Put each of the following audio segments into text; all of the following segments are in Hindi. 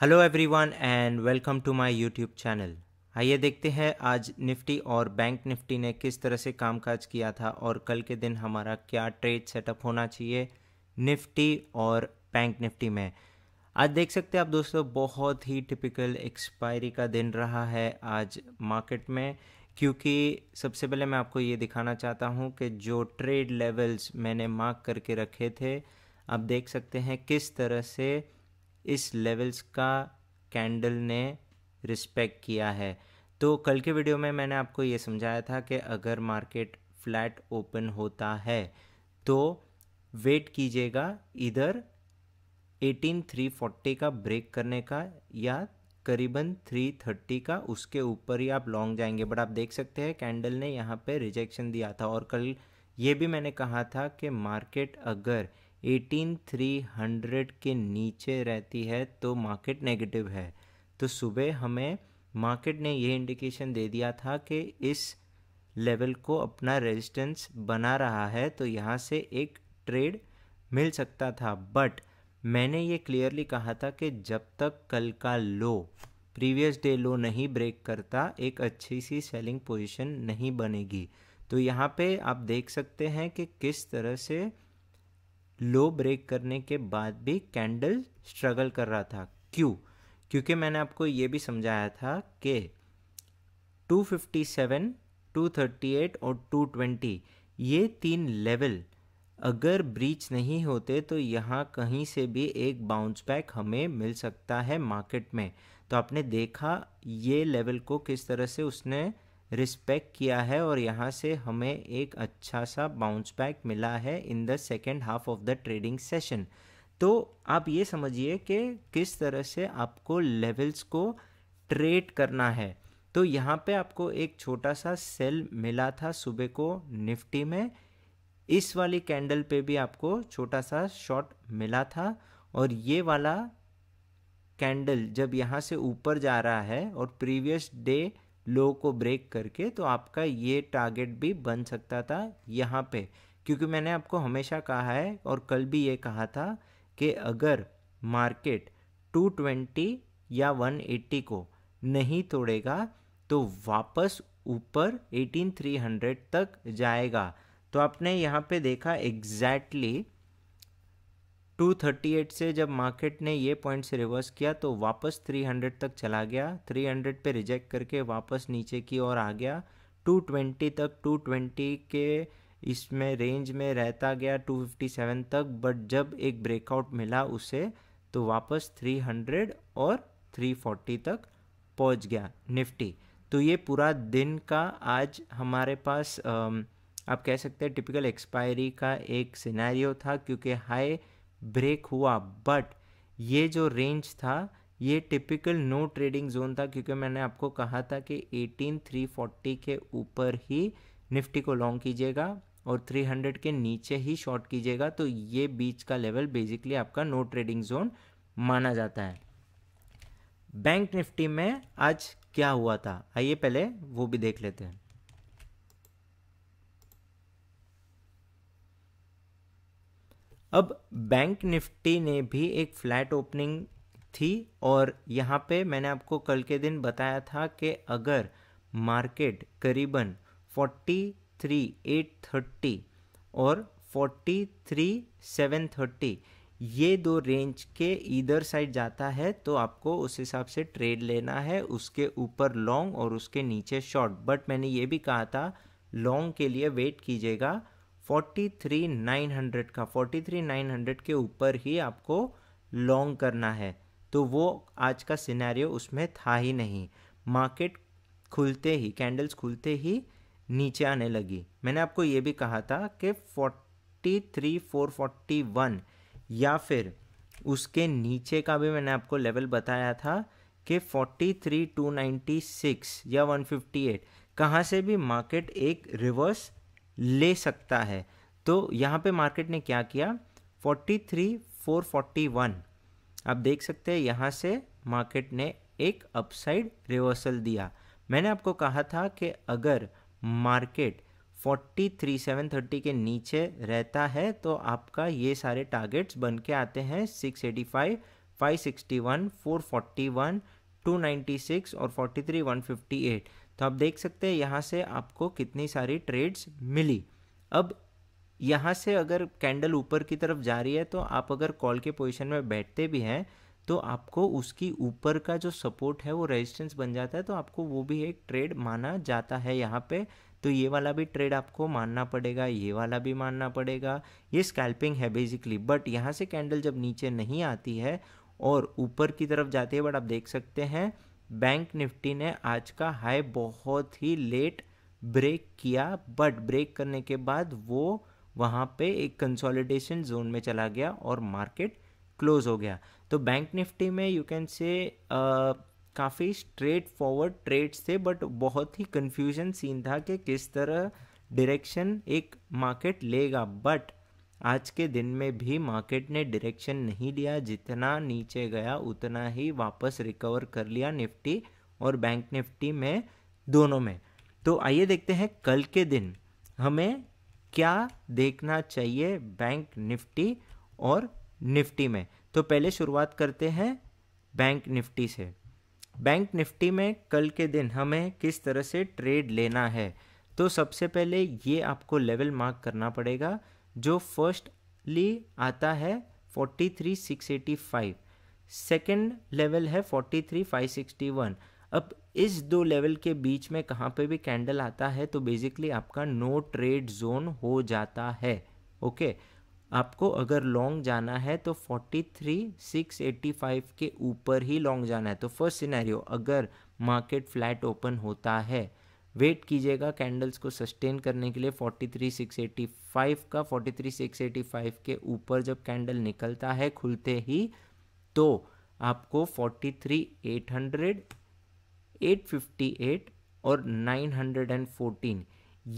Hello everyone and welcome to my YouTube channel आइए देखते हैं आज निफ्टी और बैंक निफ्टी ने किस तरह से कामकाज किया था और कल के दिन हमारा क्या ट्रेड सेटअप होना चाहिए निफ्टी और बैंक निफ्टी में आज देख सकते हैं आप दोस्तों बहुत ही टिपिकल एक्सपायरी का दिन रहा है आज मार्केट में क्योंकि सबसे पहले मैं आपको ये दिखाना चाहता हूँ कि जो ट्रेड लेवल्स मैंने मार्क करके रखे थे आप देख सकते हैं किस तरह से इस लेवल्स का कैंडल ने रिस्पेक्ट किया है तो कल के वीडियो में मैंने आपको ये समझाया था कि अगर मार्केट फ्लैट ओपन होता है तो वेट कीजिएगा इधर 18340 का ब्रेक करने का या करीबन 330 का उसके ऊपर ही आप लॉन्ग जाएंगे बट आप देख सकते हैं कैंडल ने यहाँ पे रिजेक्शन दिया था और कल ये भी मैंने कहा था कि मार्केट अगर एटीन थ्री हंड्रेड के नीचे रहती है तो मार्केट नेगेटिव है तो सुबह हमें मार्केट ने ये इंडिकेशन दे दिया था कि इस लेवल को अपना रेजिस्टेंस बना रहा है तो यहाँ से एक ट्रेड मिल सकता था बट मैंने ये क्लियरली कहा था कि जब तक कल का लो प्रीवियस डे लो नहीं ब्रेक करता एक अच्छी सी सेलिंग पोजीशन नहीं बनेगी तो यहाँ पे आप देख सकते हैं कि किस तरह से लो ब्रेक करने के बाद भी कैंडल स्ट्रगल कर रहा था क्यों क्योंकि मैंने आपको ये भी समझाया था कि 257, 238 और 220 ये तीन लेवल अगर ब्रीच नहीं होते तो यहाँ कहीं से भी एक बाउंस बैक हमें मिल सकता है मार्केट में तो आपने देखा ये लेवल को किस तरह से उसने रिस्पेक्ट किया है और यहाँ से हमें एक अच्छा सा बाउंस बैक मिला है in the second half of the trading session तो आप ये समझिए कि किस तरह से आपको लेवल्स को ट्रेड करना है तो यहाँ पे आपको एक छोटा सा सेल मिला था सुबह को निफ्टी में इस वाली कैंडल पे भी आपको छोटा सा शॉट मिला था और ये वाला कैंडल जब यहाँ से ऊपर जा रहा है और प्रीवियस डे लो को ब्रेक करके तो आपका ये टारगेट भी बन सकता था यहाँ पे क्योंकि मैंने आपको हमेशा कहा है और कल भी ये कहा था कि अगर मार्केट 220 या 180 को नहीं तोड़ेगा तो वापस ऊपर 18300 तक जाएगा तो आपने यहाँ पे देखा एग्जैक्टली exactly 238 से जब मार्केट ने ये पॉइंट से रिवर्स किया तो वापस 300 तक चला गया 300 पे रिजेक्ट करके वापस नीचे की ओर आ गया 220 तक 220 के इसमें रेंज में रहता गया 257 तक बट जब एक ब्रेकआउट मिला उसे तो वापस 300 और 340 तक पहुंच गया निफ्टी तो ये पूरा दिन का आज हमारे पास आप कह सकते हैं टिपिकल एक्सपायरी का एक सिनेरियो था क्योंकि हाई ब्रेक हुआ बट ये जो रेंज था ये टिपिकल नो ट्रेडिंग जोन था क्योंकि मैंने आपको कहा था कि 18340 के ऊपर ही निफ्टी को लॉन्ग कीजिएगा और 300 के नीचे ही शॉर्ट कीजिएगा तो ये बीच का लेवल बेसिकली आपका नो ट्रेडिंग जोन माना जाता है बैंक निफ्टी में आज क्या हुआ था आइए पहले वो भी देख लेते हैं अब बैंक निफ्टी ने भी एक फ्लैट ओपनिंग थी और यहाँ पे मैंने आपको कल के दिन बताया था कि अगर मार्केट करीबन 43,830 और 43,730 ये दो रेंज के इधर साइड जाता है तो आपको उस हिसाब से ट्रेड लेना है उसके ऊपर लॉन्ग और उसके नीचे शॉर्ट बट मैंने ये भी कहा था लॉन्ग के लिए वेट कीजिएगा फोर्टी थ्री नाइन हंड्रेड का फोर्टी थ्री नाइन हंड्रेड के ऊपर ही आपको लॉन्ग करना है तो वो आज का सिनेरियो उसमें था ही नहीं मार्केट खुलते ही कैंडल्स खुलते ही नीचे आने लगी मैंने आपको ये भी कहा था कि forty three four forty one या फिर उसके नीचे का भी मैंने आपको लेवल बताया था कि forty three two ninety six या वन फिफ्टी एट कहाँ से भी मार्केट एक रिवर्स ले सकता है तो यहाँ पे मार्केट ने क्या किया forty three four forty one आप देख सकते हैं यहाँ से मार्केट ने एक अपसाइड रिवर्सल दिया मैंने आपको कहा था कि अगर market forty three seven thirty के नीचे रहता है तो आपका ये सारे टारगेट्स बन के आते हैं six eighty five five sixty one four forty one two ninety six और forty three one fifty eight तो आप देख सकते हैं यहाँ से आपको कितनी सारी ट्रेड्स मिली अब यहाँ से अगर कैंडल ऊपर की तरफ जा रही है तो आप अगर कॉल के पोजीशन में बैठते भी हैं तो आपको उसकी ऊपर का जो सपोर्ट है वो रेजिस्टेंस बन जाता है तो आपको वो भी एक ट्रेड माना जाता है यहाँ पे तो ये वाला भी ट्रेड आपको मानना पड़ेगा ये वाला भी मानना पड़ेगा ये स्कैल्पिंग है बेसिकली बट यहाँ से कैंडल जब नीचे नहीं आती है और ऊपर की तरफ जाती है बट आप देख सकते हैं बैंक निफ्टी ने आज का हाई बहुत ही लेट ब्रेक किया बट ब्रेक करने के बाद वो वहाँ पे एक कंसोलिडेशन जोन में चला गया और मार्केट क्लोज हो गया तो बैंक निफ्टी में यू कैन से काफ़ी स्ट्रेट फॉरवर्ड ट्रेड्स थे बट बहुत ही कन्फ्यूजन सीन था कि किस तरह डायरेक्शन एक मार्केट लेगा बट आज के दिन में भी मार्केट ने डायरेक्शन नहीं दिया जितना नीचे गया उतना ही वापस रिकवर कर लिया निफ्टी और बैंक निफ्टी में दोनों में तो आइए देखते हैं कल के दिन हमें क्या देखना चाहिए बैंक निफ्टी और निफ्टी में तो पहले शुरुआत करते हैं बैंक निफ्टी से बैंक निफ्टी में कल के दिन हमें किस तरह से ट्रेड लेना है तो सबसे पहले ये आपको लेवल मार्क करना पड़ेगा जो फर्स्टली आता है forty three six eighty five second level है forty three five sixty one अब इस दो लेवल के बीच में कहाँ पे भी कैंडल आता है तो बेसिकली आपका नो ट्रेड जोन हो जाता है ओके okay? आपको अगर लॉन्ग जाना है तो 43,685 के ऊपर ही लॉन्ग जाना है तो फर्स्ट सिनेरियो अगर मार्केट फ्लैट ओपन होता है वेट कीजिएगा कैंडल्स को सस्टेन करने के लिए 43685 का 43685 के ऊपर जब कैंडल निकलता है खुलते ही तो आपको 43800 858 और 914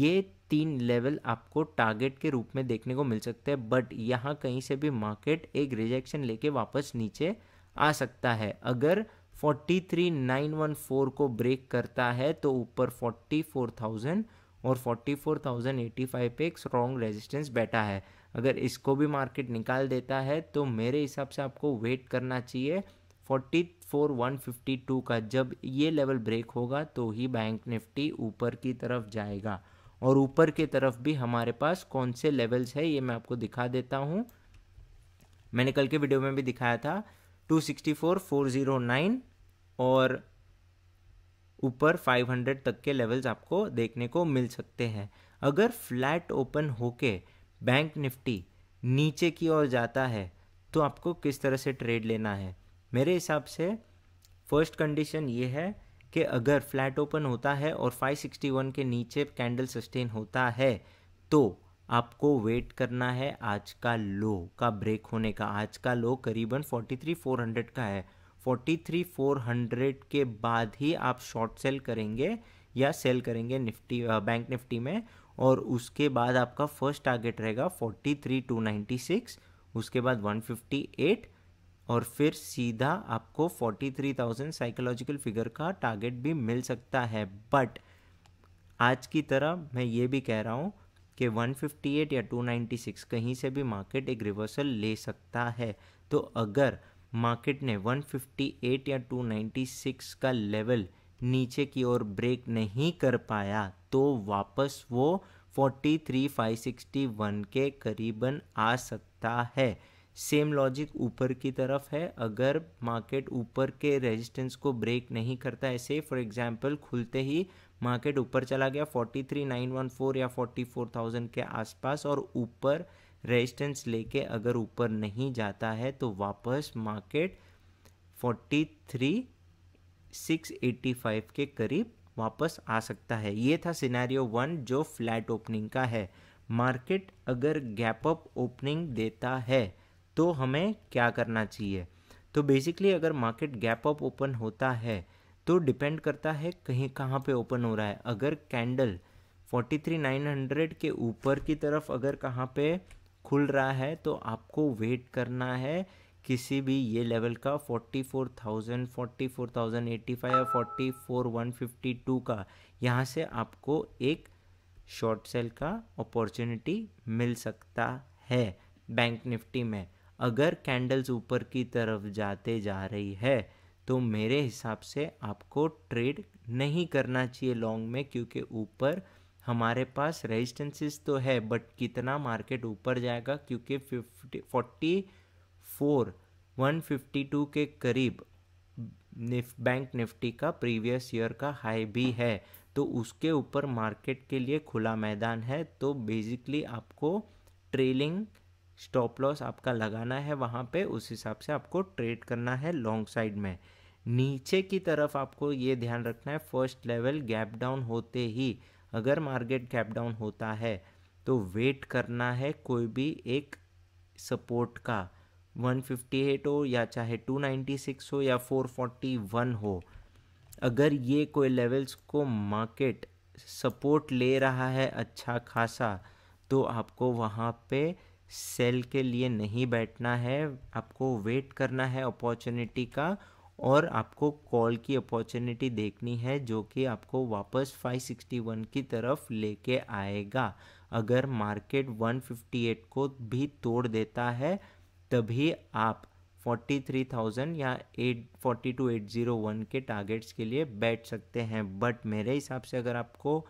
ये तीन लेवल आपको टारगेट के रूप में देखने को मिल सकते हैं बट यहाँ कहीं से भी मार्केट एक रिजेक्शन लेके वापस नीचे आ सकता है अगर 43914 को ब्रेक करता है तो ऊपर 44,000 और 44,085 पे एक स्ट्रॉन्ग रेजिस्टेंस बैठा है अगर इसको भी मार्केट निकाल देता है तो मेरे हिसाब से आपको वेट करना चाहिए 44,152 का जब ये लेवल ब्रेक होगा तो ही बैंक निफ्टी ऊपर की तरफ जाएगा और ऊपर की तरफ भी हमारे पास कौन से लेवल्स है ये मैं आपको दिखा देता हूँ मैंने कल के वीडियो में भी दिखाया था two sixty four four zero nine और ऊपर 500 तक के लेवल्स आपको देखने को मिल सकते हैं अगर फ्लैट ओपन होके बैंक निफ्टी नीचे की ओर जाता है तो आपको किस तरह से ट्रेड लेना है मेरे हिसाब से फर्स्ट कंडीशन ये है कि अगर फ्लैट ओपन होता है और 561 के नीचे कैंडल सस्टेन होता है तो आपको वेट करना है आज का लो का ब्रेक होने का आज का लो करीबन 43,400 का है 43,400 के बाद ही आप शॉर्ट सेल करेंगे या सेल करेंगे निफ्टी बैंक निफ्टी में और उसके बाद आपका फर्स्ट टारगेट रहेगा 43,296 उसके बाद 158 और फिर सीधा आपको 43,000 साइकोलॉजिकल फिगर का टारगेट भी मिल सकता है बट आज की तरह मैं ये भी कह रहा हूँ कि 158 या 296 कहीं से भी मार्केट एक रिवर्सल ले सकता है तो अगर मार्केट ने 158 या 296 का लेवल नीचे की ओर ब्रेक नहीं कर पाया तो वापस वो 43561 के करीबन आ सकता है सेम लॉजिक ऊपर की तरफ है अगर मार्केट ऊपर के रेजिस्टेंस को ब्रेक नहीं करता ऐसे फॉर एग्जांपल खुलते ही मार्केट ऊपर चला गया 43,914 या 44,000 के आसपास और ऊपर रेजिस्टेंस लेके अगर ऊपर नहीं जाता है तो वापस मार्केट 43,685 के करीब वापस आ सकता है ये था सिनेरियो वन जो फ्लैट ओपनिंग का है मार्केट अगर गैप अप ओपनिंग देता है तो हमें क्या करना चाहिए तो बेसिकली अगर मार्केट गैप अप ओपन होता है तो डिपेंड करता है कहीं कहाँ पे ओपन हो रहा है अगर कैंडल 43,900 के ऊपर की तरफ अगर कहाँ पे खुल रहा है तो आपको वेट करना है किसी भी ये लेवल का 44,000, 44,085 या 44,152 का यहाँ से आपको एक शॉर्ट सेल का अपॉर्चुनिटी मिल सकता है बैंक निफ्टी में अगर कैंडल्स ऊपर की तरफ जाते जा रही है तो मेरे हिसाब से आपको ट्रेड नहीं करना चाहिए लॉन्ग में क्योंकि ऊपर हमारे पास रेजिस्टेंसेस तो है बट कितना मार्केट ऊपर जाएगा क्योंकि fifty forty four one fifty two के करीब निफ बैंक निफ्टी का प्रीवियस ईयर का हाई भी है तो उसके ऊपर मार्केट के लिए खुला मैदान है तो बेसिकली आपको ट्रेलिंग स्टॉप लॉस आपका लगाना है वहाँ पे उस हिसाब से आपको ट्रेड करना है लॉन्ग साइड में नीचे की तरफ आपको ये ध्यान रखना है फर्स्ट लेवल गैप डाउन होते ही अगर मार्केट गैप डाउन होता है तो वेट करना है कोई भी एक सपोर्ट का 158 हो या चाहे 296 हो या 441 हो अगर ये कोई लेवल्स को मार्केट सपोर्ट ले रहा है अच्छा खासा तो आपको वहाँ पे सेल के लिए नहीं बैठना है आपको वेट करना है अपॉर्चुनिटी का और आपको कॉल की अपॉर्चुनिटी देखनी है जो कि आपको वापस 561 की तरफ लेके आएगा अगर मार्केट 158 को भी तोड़ देता है तभी आप 43,000 या 8 42,801 के टारगेट्स के लिए बैठ सकते हैं बट मेरे हिसाब से अगर आपको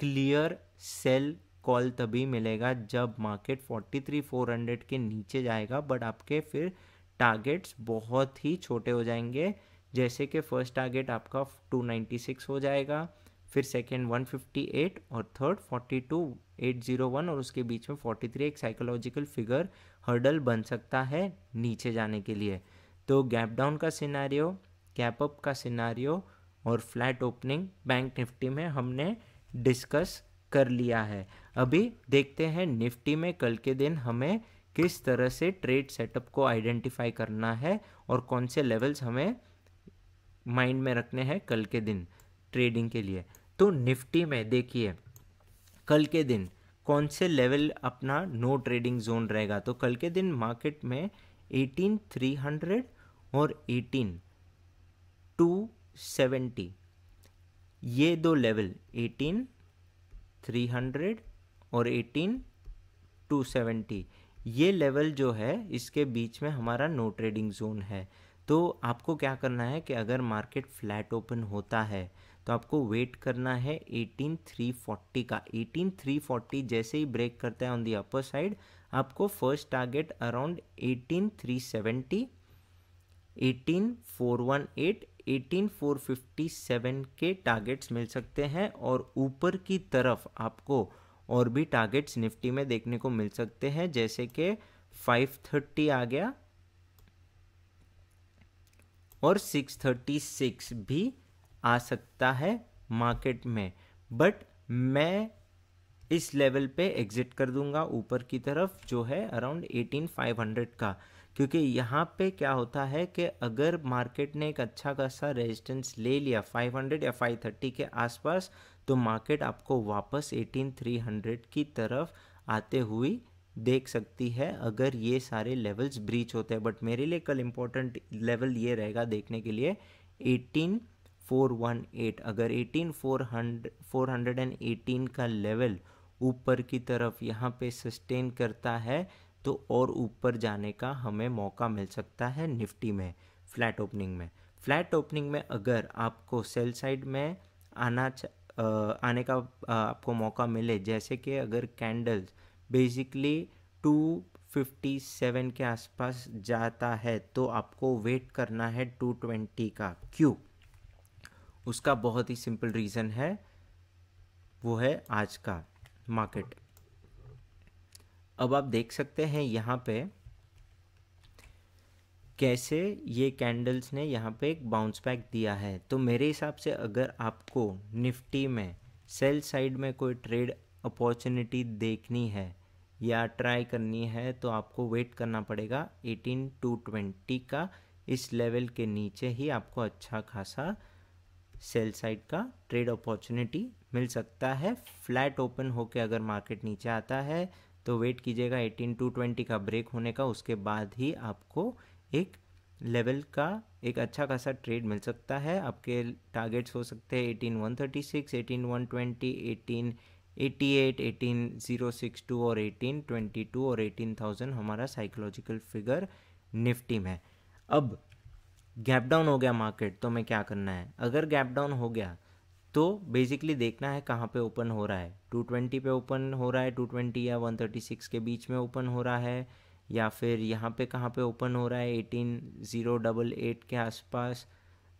क्लियर सेल कॉल तभी मिलेगा जब मार्केट 43,400 के नीचे जाएगा बट आपके फिर टारगेट्स बहुत ही छोटे हो जाएंगे जैसे कि फर्स्ट टारगेट आपका 296 हो जाएगा फिर सेकेंड 158 और थर्ड 42801 और उसके बीच में 43 एक साइकोलॉजिकल फिगर हर्डल बन सकता है नीचे जाने के लिए तो गैप डाउन का सिनारियो गैप अप का सिनारियो और फ्लैट ओपनिंग बैंक निफ्टी में हमने डिस्कस कर लिया है अभी देखते हैं निफ्टी में कल के दिन हमें किस तरह से ट्रेड सेटअप को आइडेंटिफाई करना है और कौन से लेवल्स हमें माइंड में रखने हैं कल के दिन ट्रेडिंग के लिए तो निफ्टी में देखिए कल के दिन कौन से लेवल अपना नो ट्रेडिंग जोन रहेगा तो कल के दिन मार्केट में 18300 और 18270 ये दो लेवल एटीन थ्री हंड्रेड और एटीन टू सेवेंटी ये लेवल जो है इसके बीच में हमारा नो ट्रेडिंग जोन है तो आपको क्या करना है कि अगर मार्केट फ्लैट ओपन होता है तो आपको वेट करना है 18340 का 18340 जैसे ही ब्रेक करता है ऑन दी अपर साइड आपको फर्स्ट टारगेट अराउंड 18370 18418 18457 के टारगेट्स मिल सकते हैं और ऊपर की तरफ आपको और भी टारगेट्स निफ्टी में देखने को मिल सकते हैं जैसे कि 530 आ गया और 636 भी आ सकता है मार्केट में बट मैं इस लेवल पे एग्जिट कर दूंगा ऊपर की तरफ जो है अराउंड 18500 का क्योंकि यहाँ पे क्या होता है कि अगर मार्केट ने एक अच्छा खासा रेजिस्टेंस ले लिया 500 या 530 के आसपास तो मार्केट आपको वापस 18300 की तरफ आते हुई देख सकती है अगर ये सारे लेवल्स ब्रीच होते हैं बट मेरे लिए कल इम्पोर्टेंट लेवल ये रहेगा देखने के लिए 18418 अगर 18400 418 का लेवल ऊपर की तरफ यहाँ पे सस्टेन करता है तो और ऊपर जाने का हमें मौका मिल सकता है निफ्टी में फ्लैट ओपनिंग में फ्लैट ओपनिंग में अगर आपको सेल साइड में आना आने का आपको मौका मिले जैसे कि अगर candles basically two fifty seven के आसपास जाता है तो आपको वेट करना है टू ट्वेंटी का क्यों उसका बहुत ही सिंपल रीज़न है वो है आज का मार्केट अब आप देख सकते हैं यहाँ पे कैसे ये कैंडल्स ने यहाँ पे एक बाउंस बैक दिया है तो मेरे हिसाब से अगर आपको निफ्टी में सेल साइड में कोई ट्रेड अपॉर्चुनिटी देखनी है या ट्राई करनी है तो आपको वेट करना पड़ेगा 18 टू 20 का इस लेवल के नीचे ही आपको अच्छा खासा सेल साइड का ट्रेड अपॉर्चुनिटी मिल सकता है फ्लैट ओपन होकर अगर मार्केट नीचे आता है तो वेट कीजिएगा 18 टू 20 का ब्रेक होने का उसके बाद ही आपको एक लेवल का एक अच्छा खासा ट्रेड मिल सकता है आपके टारगेट्स हो सकते हैं eighteen one thirty six eighteen one twenty eighteen eighty eight eighteen zero six two और एटीन ट्वेंटी टू और एटीन थाउजेंड हमारा साइकोलॉजिकल फिगर निफ्टी में अब गैप डाउन हो गया मार्केट तो मैं क्या करना है अगर गैप डाउन हो गया तो बेसिकली देखना है कहाँ पे ओपन हो रहा है 220 पे ओपन हो रहा है 220 या 136 के बीच में ओपन हो रहा है या फिर यहाँ पे कहाँ पे ओपन हो रहा है एटीन ज़ीरो डबल एट के आसपास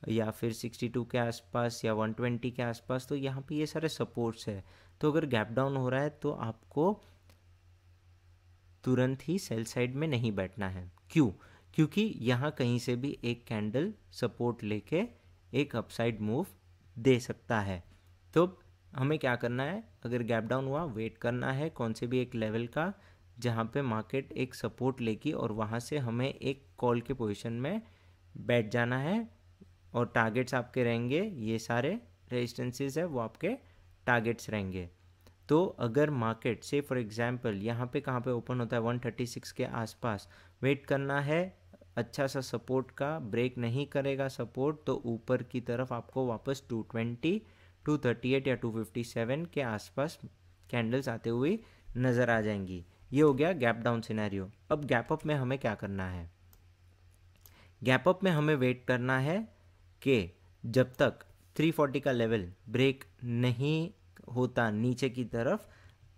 या फिर 62 के आसपास या 120 के आसपास तो यहाँ पे ये सारे सपोर्ट्स है तो अगर गैप डाउन हो रहा है तो आपको तुरंत ही सेल साइड में नहीं बैठना है क्यों क्योंकि यहाँ कहीं से भी एक कैंडल सपोर्ट लेके एक अपसाइड मूव दे सकता है तो हमें क्या करना है अगर गैप डाउन हुआ वेट करना है कौन से भी एक लेवल का जहाँ पे मार्केट एक सपोर्ट लेगी और वहाँ से हमें एक कॉल के पोजीशन में बैठ जाना है और टारगेट्स आपके रहेंगे ये सारे रेजिस्टेंसेस है वो आपके टारगेट्स रहेंगे तो अगर मार्केट से फॉर एग्ज़ाम्पल यहाँ पे कहाँ पे ओपन होता है 136 के आसपास वेट करना है अच्छा सा सपोर्ट का ब्रेक नहीं करेगा सपोर्ट तो ऊपर की तरफ आपको वापस 220, 238 या 257 के आसपास कैंडल्स आते हुए नज़र आ जाएंगी ये हो गया गैप डाउन सिनेरियो अब गैप अप में हमें क्या करना है गैप अप में हमें वेट करना है कि जब तक 340 का लेवल ब्रेक नहीं होता नीचे की तरफ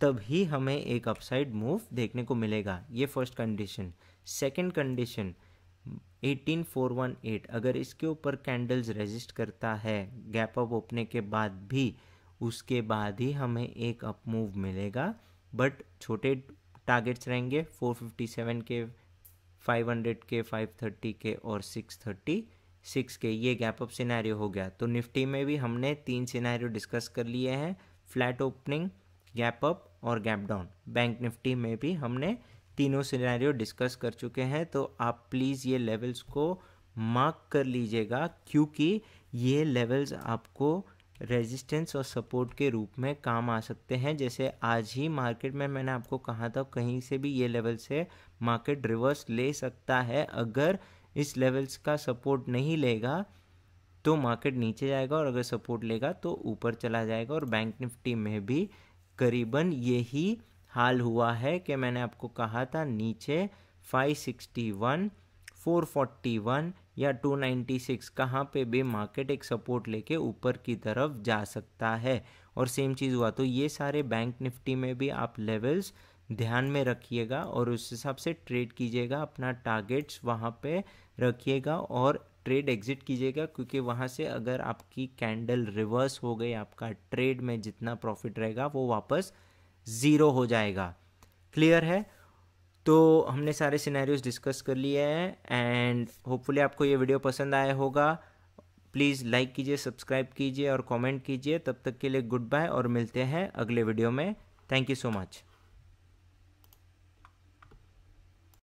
तब ही हमें एक अपसाइड मूव देखने को मिलेगा ये फर्स्ट कंडीशन सेकंड कंडीशन 18418 अगर इसके ऊपर कैंडल्स रेजिस्ट करता है गैप अप ओपने के बाद भी उसके बाद ही हमें एक अप मूव मिलेगा बट छोटे टारगेट्स रहेंगे 457 के 500 के 530 के और थर्टी सिक्स के ये गैप अप सिनेरियो हो गया तो निफ्टी में भी हमने तीन सिनेरियो डिस्कस कर लिए हैं फ्लैट ओपनिंग गैप अप और गैप डाउन बैंक निफ्टी में भी हमने तीनों सिनेरियो डिस्कस कर चुके हैं तो आप प्लीज़ ये लेवल्स को मार्क कर लीजिएगा क्योंकि ये लेवल्स आपको रेजिस्टेंस और सपोर्ट के रूप में काम आ सकते हैं जैसे आज ही मार्केट में मैंने आपको कहा था कहीं से भी ये लेवल से मार्केट रिवर्स ले सकता है अगर इस लेवल्स का सपोर्ट नहीं लेगा तो मार्केट नीचे जाएगा और अगर सपोर्ट लेगा तो ऊपर चला जाएगा और बैंक निफ्टी में भी करीबन यही हाल हुआ है कि मैंने आपको कहा था नीचे 561, 441 या 296 कहाँ पे भी मार्केट एक सपोर्ट लेके ऊपर की तरफ जा सकता है और सेम चीज़ हुआ तो ये सारे बैंक निफ्टी में भी आप लेवल्स ध्यान में रखिएगा और उस हिसाब से ट्रेड कीजिएगा अपना टारगेट्स वहाँ पे रखिएगा और ट्रेड एग्जिट कीजिएगा क्योंकि वहाँ से अगर आपकी कैंडल रिवर्स हो गई आपका ट्रेड में जितना प्रॉफिट रहेगा वो वापस ज़ीरो हो जाएगा क्लियर है तो हमने सारे सिनेरियोस डिस्कस कर लिए हैं एंड होपफुली आपको ये वीडियो पसंद आया होगा प्लीज़ लाइक कीजिए सब्सक्राइब कीजिए और कमेंट कीजिए तब तक के लिए गुड बाय और मिलते हैं अगले वीडियो में थैंक यू सो मच